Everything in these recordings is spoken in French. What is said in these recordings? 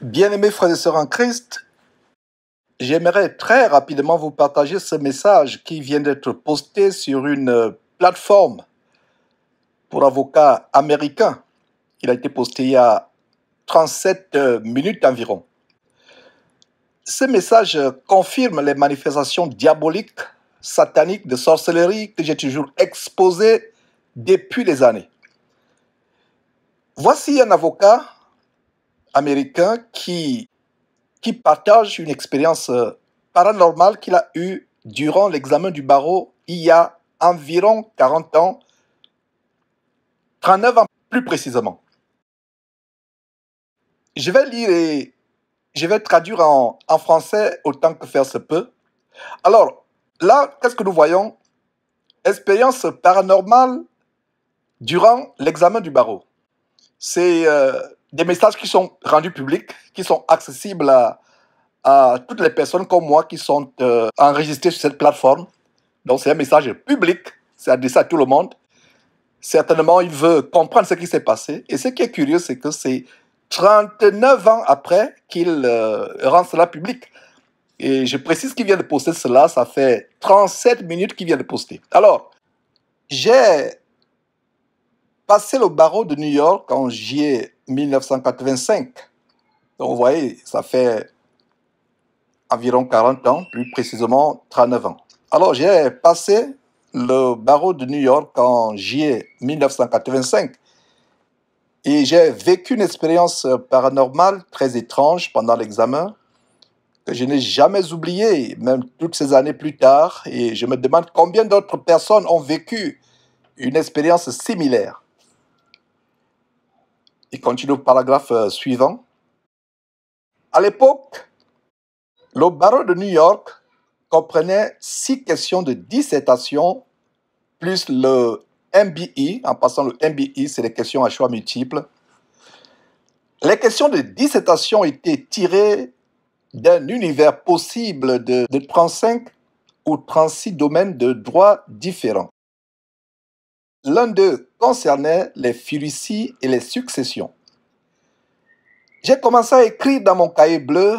Bien-aimés frères et sœurs en Christ, j'aimerais très rapidement vous partager ce message qui vient d'être posté sur une plateforme pour avocats américains. Il a été posté il y a 37 minutes environ. Ce message confirme les manifestations diaboliques, sataniques, de sorcellerie que j'ai toujours exposées depuis des années. Voici un avocat américain qui, qui partage une expérience euh, paranormale qu'il a eue durant l'examen du barreau il y a environ 40 ans, 39 ans plus précisément. Je vais lire et je vais traduire en, français autant que faire se peut. Alors, là, qu'est-ce que nous voyons Expérience paranormale durant l'examen du barreau. C'est euh, des messages qui sont rendus publics, qui sont accessibles à, à toutes les personnes comme moi qui sont euh, enregistrées sur cette plateforme. Donc c'est un message public, c'est adressé à tout le monde. Certainement, il veut comprendre ce qui s'est passé. Et ce qui est curieux, c'est que c'est 39 ans après qu'il euh, rend cela public. Et je précise qu'il vient de poster cela, ça fait 37 minutes qu'il vient de poster. Alors, j'ai passé le barreau de New York quand j'y ai 1985. Donc vous voyez, ça fait environ 40 ans, plus précisément 39 ans. Alors j'ai passé le barreau de New York en juillet 1985 et j'ai vécu une expérience paranormale très étrange pendant l'examen que je n'ai jamais oublié, même toutes ces années plus tard, et je me demande combien d'autres personnes ont vécu une expérience similaire. Il continue au paragraphe euh, suivant. À l'époque, le barreau de New York comprenait six questions de dissertation, plus le MBI. E. En passant, le MBI, e, c'est les questions à choix multiples. Les questions de dissertation étaient tirées d'un univers possible de, 35 ou 36 domaines de droit différents. L'un d'eux concernait les furicies et les successions. J'ai commencé à écrire dans mon cahier bleu,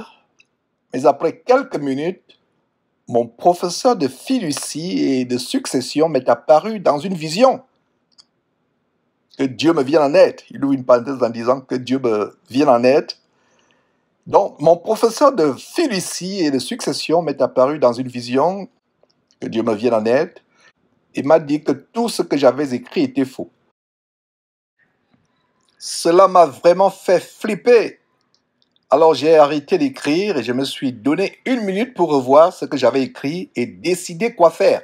mais après quelques minutes, mon professeur de fiducie et de succession m'est apparu dans une vision. Que Dieu me vienne en aide. Il ouvre une parenthèse en disant que Dieu me vienne en aide. Donc, mon professeur de fiducie et de succession m'est apparu dans une vision. Que Dieu me vienne en aide et m'a dit que tout ce que j'avais écrit était faux. Cela m'a vraiment fait flipper. Alors j'ai arrêté d'écrire et je me suis donné une minute pour revoir ce que j'avais écrit et décider quoi faire.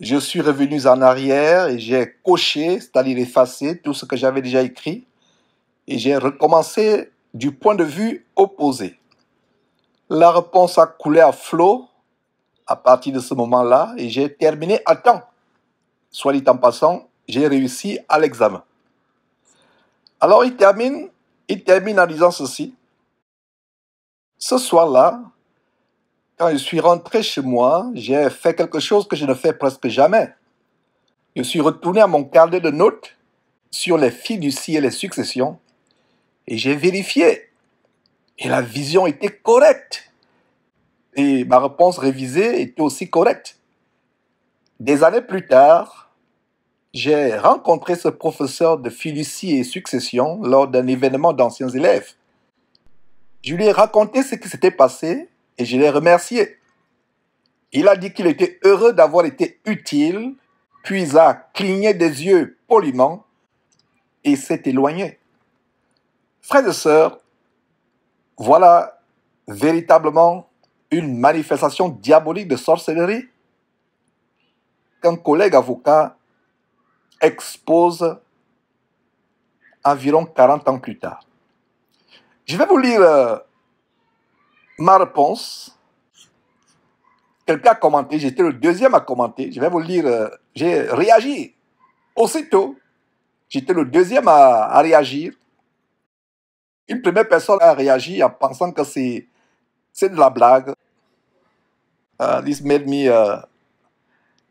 Je suis revenu en arrière et j'ai coché, c'est-à-dire effacé tout ce que j'avais déjà écrit et j'ai recommencé du point de vue opposé. La réponse a coulé à flot à partir de ce moment-là et j'ai terminé à temps. Soit dit en passant, j'ai réussi à l'examen. Alors il termine, il termine en disant ceci. Ce soir-là, quand je suis rentré chez moi, j'ai fait quelque chose que je ne fais presque jamais. Je suis retourné à mon carnet de notes sur les fiducies et les successions et j'ai vérifié. Et la vision était correcte. Et ma réponse révisée était aussi correcte. Des années plus tard, j'ai rencontré ce professeur de fiducie et succession lors d'un événement d'anciens élèves. Je lui ai raconté ce qui s'était passé et je l'ai remercié. Il a dit qu'il était heureux d'avoir été utile, puis a cligné des yeux poliment et s'est éloigné. Frères et sœurs, voilà véritablement une manifestation diabolique de sorcellerie qu'un collègue avocat expose environ 40 ans plus tard. Je vais vous lire euh, ma réponse. Quelqu'un a commenté, j'étais le deuxième à commenter. Je vais vous lire, euh, j'ai réagi aussitôt. J'étais le deuxième à, à réagir. Une première personne a réagi en pensant que c'est de la blague. Uh, this made me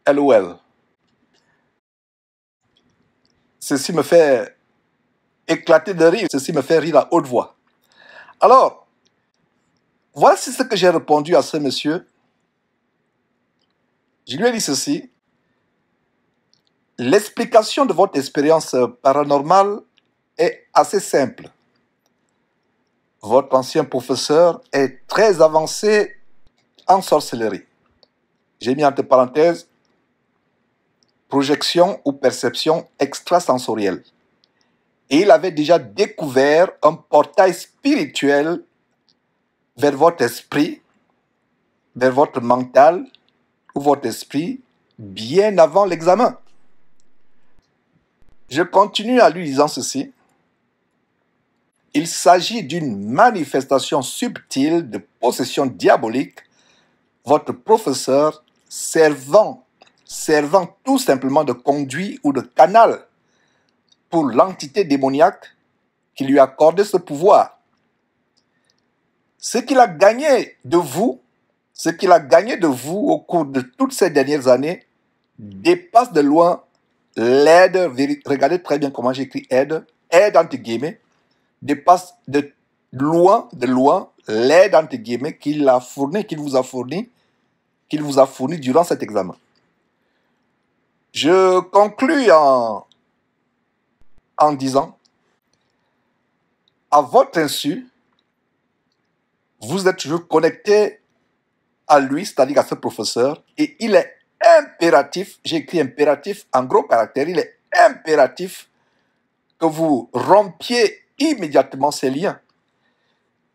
LOL. Uh, ceci me fait éclater de rire. Ceci me fait rire à haute voix. Alors, voici ce que j'ai répondu à ce monsieur. Je lui ai dit ceci. L'explication de votre expérience paranormale est assez simple. Votre ancien professeur est très avancé en sorcellerie J'ai mis entre parenthèses projection ou perception extrasensorielle. Et il avait déjà découvert un portail spirituel vers votre esprit, vers votre mental ou votre esprit bien avant l'examen. Je continue en lui disant ceci. Il s'agit d'une manifestation subtile de possession diabolique votre professeur servant, servant tout simplement de conduit ou de canal pour l'entité démoniaque qui lui a ce pouvoir. Ce qu'il a gagné de vous, ce qu'il a gagné de vous au cours de toutes ces dernières années dépasse de loin l'aide, regardez très bien comment j'écris aide, aide entre guillemets, dépasse de loin de loin l'aide entre guillemets qu'il a fournie, qu'il vous a fournie, qu'il vous a fournie durant cet examen. Je conclus en, en disant, à votre insu, vous êtes toujours connecté à lui, c'est-à-dire à ce professeur, et il est impératif, j'ai impératif en gros caractère, il est impératif que vous rompiez immédiatement ces liens.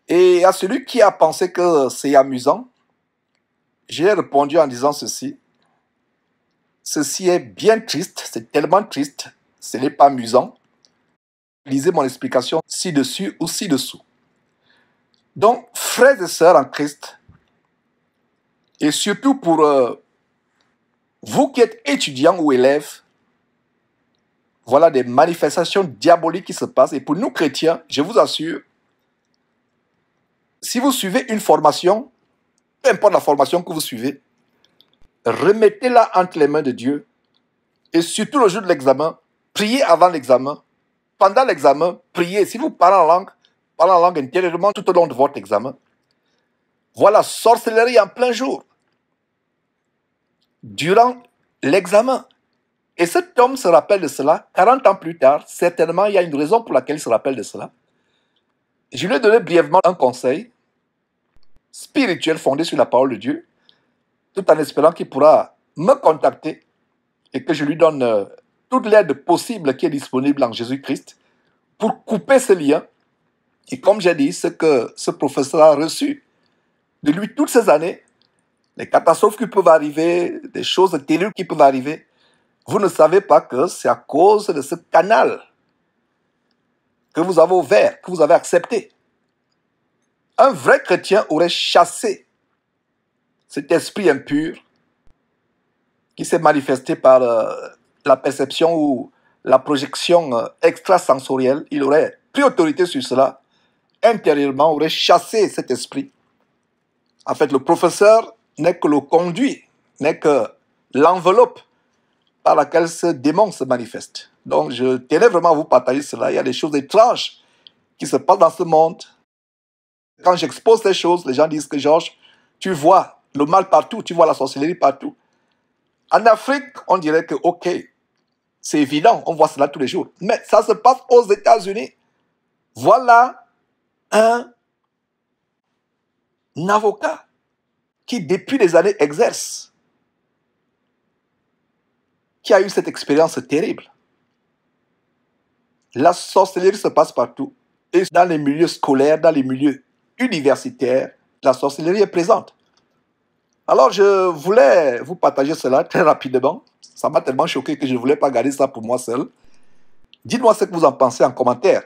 Et à celui qui a pensé que c'est amusant, j'ai répondu en disant ceci. Ceci est bien triste, c'est tellement triste, ce n'est pas amusant. Lisez mon explication ci-dessus ou ci-dessous. Donc, frères et sœurs en Christ, et surtout pour euh, vous qui êtes étudiants ou élèves, voilà des manifestations diaboliques qui se passent. Et pour nous chrétiens, je vous assure, si vous suivez une formation, peu importe la formation que vous suivez, remettez-la entre les mains de Dieu. Et surtout le jour de l'examen, priez avant l'examen. Pendant l'examen, priez. Si vous parlez en langue, parlez en langue intérieurement tout au long de votre examen. Voilà, sorcellerie en plein jour. Durant l'examen. Et cet homme se rappelle de cela 40 ans plus tard. Certainement, il y a une raison pour laquelle il se rappelle de cela. Je lui ai donné brièvement un conseil spirituel fondé sur la parole de Dieu, tout en espérant qu'il pourra me contacter et que je lui donne euh, toute l'aide possible qui est disponible en Jésus-Christ pour couper ce lien. Et comme j'ai dit, ce que ce professeur a reçu de lui toutes ces années, les catastrophes qui peuvent arriver, des choses terribles qui peuvent arriver, vous ne savez pas que c'est à cause de ce canal que vous avez ouvert, que vous avez accepté, un vrai chrétien aurait chassé cet esprit impur qui s'est manifesté par euh, la perception ou la projection euh, extrasensorielle. Il aurait pris autorité sur cela. Intérieurement, aurait chassé cet esprit. En fait, le professeur n'est que le conduit, n'est que l'enveloppe par laquelle ce démon se manifeste. Donc, je tenais vraiment à vous partager cela. Il y a des choses étranges qui se passent dans ce monde quand j'expose ces choses, les gens disent que Georges, tu vois le mal partout, tu vois la sorcellerie partout. En Afrique, on dirait que, ok, c'est évident, on voit cela tous les jours. Mais ça se passe aux États-Unis. Voilà un avocat qui, depuis des années, exerce, qui a eu cette expérience terrible. La sorcellerie se passe partout. Et dans les milieux scolaires, dans les milieux universitaire, la sorcellerie est présente. Alors, je voulais vous partager cela très rapidement. Ça m'a tellement choqué que je ne voulais pas garder ça pour moi seul. Dites-moi ce que vous en pensez en commentaire.